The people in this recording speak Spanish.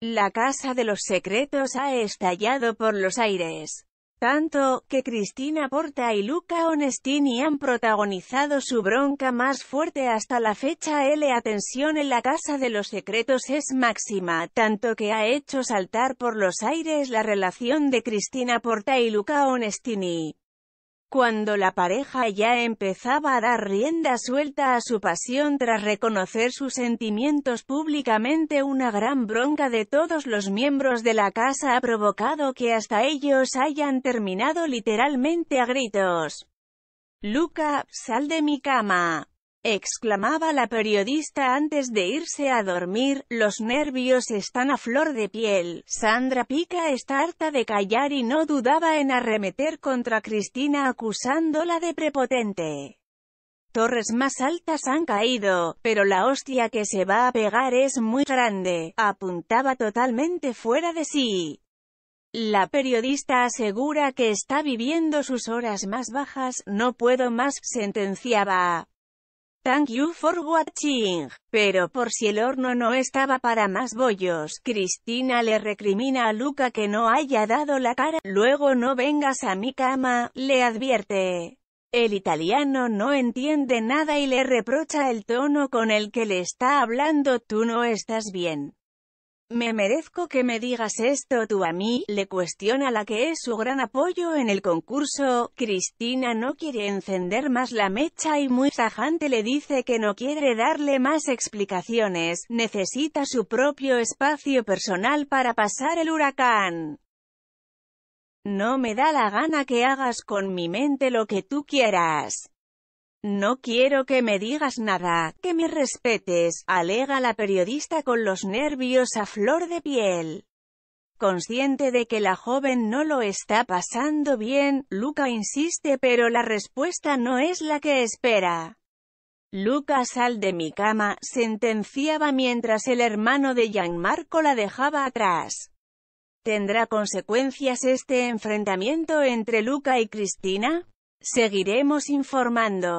La Casa de los Secretos ha estallado por los aires. Tanto, que Cristina Porta y Luca Onestini han protagonizado su bronca más fuerte hasta la fecha. La atención en la Casa de los Secretos es máxima, tanto que ha hecho saltar por los aires la relación de Cristina Porta y Luca Onestini. Cuando la pareja ya empezaba a dar rienda suelta a su pasión tras reconocer sus sentimientos públicamente una gran bronca de todos los miembros de la casa ha provocado que hasta ellos hayan terminado literalmente a gritos. Luca, sal de mi cama exclamaba la periodista antes de irse a dormir, los nervios están a flor de piel. Sandra Pica está harta de callar y no dudaba en arremeter contra Cristina acusándola de prepotente. Torres más altas han caído, pero la hostia que se va a pegar es muy grande, apuntaba totalmente fuera de sí. La periodista asegura que está viviendo sus horas más bajas, no puedo más, sentenciaba. Thank you for watching. Pero por si el horno no estaba para más bollos, Cristina le recrimina a Luca que no haya dado la cara, luego no vengas a mi cama, le advierte. El italiano no entiende nada y le reprocha el tono con el que le está hablando tú no estás bien. Me merezco que me digas esto tú a mí, le cuestiona la que es su gran apoyo en el concurso. Cristina no quiere encender más la mecha y muy tajante le dice que no quiere darle más explicaciones, necesita su propio espacio personal para pasar el huracán. No me da la gana que hagas con mi mente lo que tú quieras. No quiero que me digas nada, que me respetes, alega la periodista con los nervios a flor de piel. Consciente de que la joven no lo está pasando bien, Luca insiste pero la respuesta no es la que espera. Luca sal de mi cama, sentenciaba mientras el hermano de Gianmarco la dejaba atrás. ¿Tendrá consecuencias este enfrentamiento entre Luca y Cristina? Seguiremos informando.